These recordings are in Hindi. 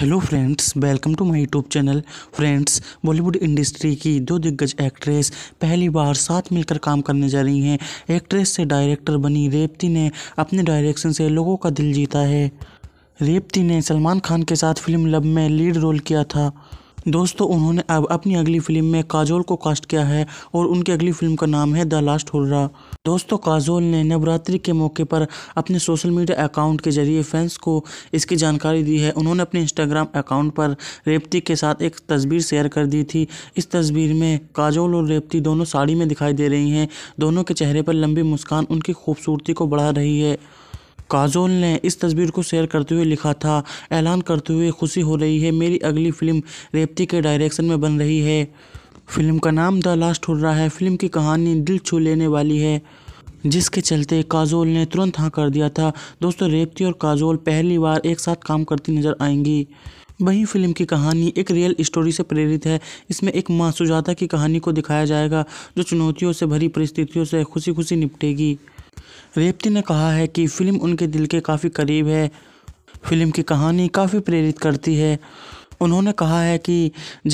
hello friends welcome to my YouTube channel friends Bollywood industry की दो दिग्गज एक्ट्रेस पहली बार साथ मिलकर काम करने जा रही हैं एक्ट्रेस से डायरेक्टर बनी रेवती ने अपने डायरेक्शन से लोगों का दिल जीता है रेवती ने सलमान खान के साथ फिल्म लव में लीड रोल किया था दोस्तों उन्होंने अब अपनी अगली फिल्म में काजोल को कास्ट किया है और उनकी अगली फिल्म का नाम है द लास्ट हुर्रा दोस्तों काजोल ने नवरात्रि के मौके पर अपने सोशल मीडिया अकाउंट के जरिए फैंस को इसकी जानकारी दी है उन्होंने अपने इंस्टाग्राम अकाउंट पर रेपती के साथ एक तस्वीर शेयर कर दी थी इस तस्वीर में काजोल और रेपती दोनों साड़ी में दिखाई दे रही हैं दोनों के चेहरे पर लंबी मुस्कान उनकी खूबसूरती को बढ़ा रही है काजोल ने इस तस्वीर को शेयर करते हुए लिखा था ऐलान करते हुए खुशी हो रही है मेरी अगली फिल्म रेपती के डायरेक्शन में बन रही है फिल्म का नाम द लास्ट हो रहा है फिल्म की कहानी दिल छू लेने वाली है जिसके चलते काजोल ने तुरंत हाँ कर दिया था दोस्तों रेपती और काजोल पहली बार एक साथ काम करती नजर आएंगी वहीं फिल्म की कहानी एक रियल स्टोरी से प्रेरित है इसमें एक माँ सुजाता की कहानी को दिखाया जाएगा जो चुनौतियों से भरी परिस्थितियों से खुशी खुशी निपटेगी रेवती ने कहा है कि फिल्म उनके दिल के काफ़ी करीब है फिल्म की कहानी काफ़ी प्रेरित करती है उन्होंने कहा है कि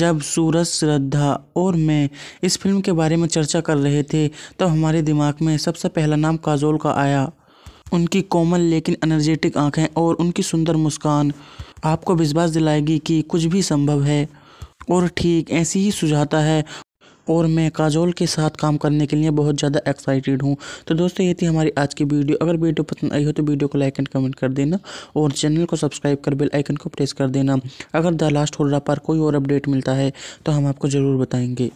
जब सूरज श्रद्धा और मैं इस फिल्म के बारे में चर्चा कर रहे थे तब हमारे दिमाग में सबसे पहला नाम काजोल का आया उनकी कोमल लेकिन एनर्जेटिक आंखें और उनकी सुंदर मुस्कान आपको विश्वास दिलाएगी कि कुछ भी संभव है और ठीक ऐसी ही सुझाता है और मैं काजोल के साथ काम करने के लिए बहुत ज़्यादा एक्साइटेड हूँ तो दोस्तों ये थी हमारी आज की वीडियो अगर वीडियो पसंद आई हो तो वीडियो को लाइक एंड कमेंट कर देना और चैनल को सब्सक्राइब कर बेल आइकन को प्रेस कर देना अगर द लास्ट होल्डर पर कोई और अपडेट मिलता है तो हम आपको ज़रूर बताएंगे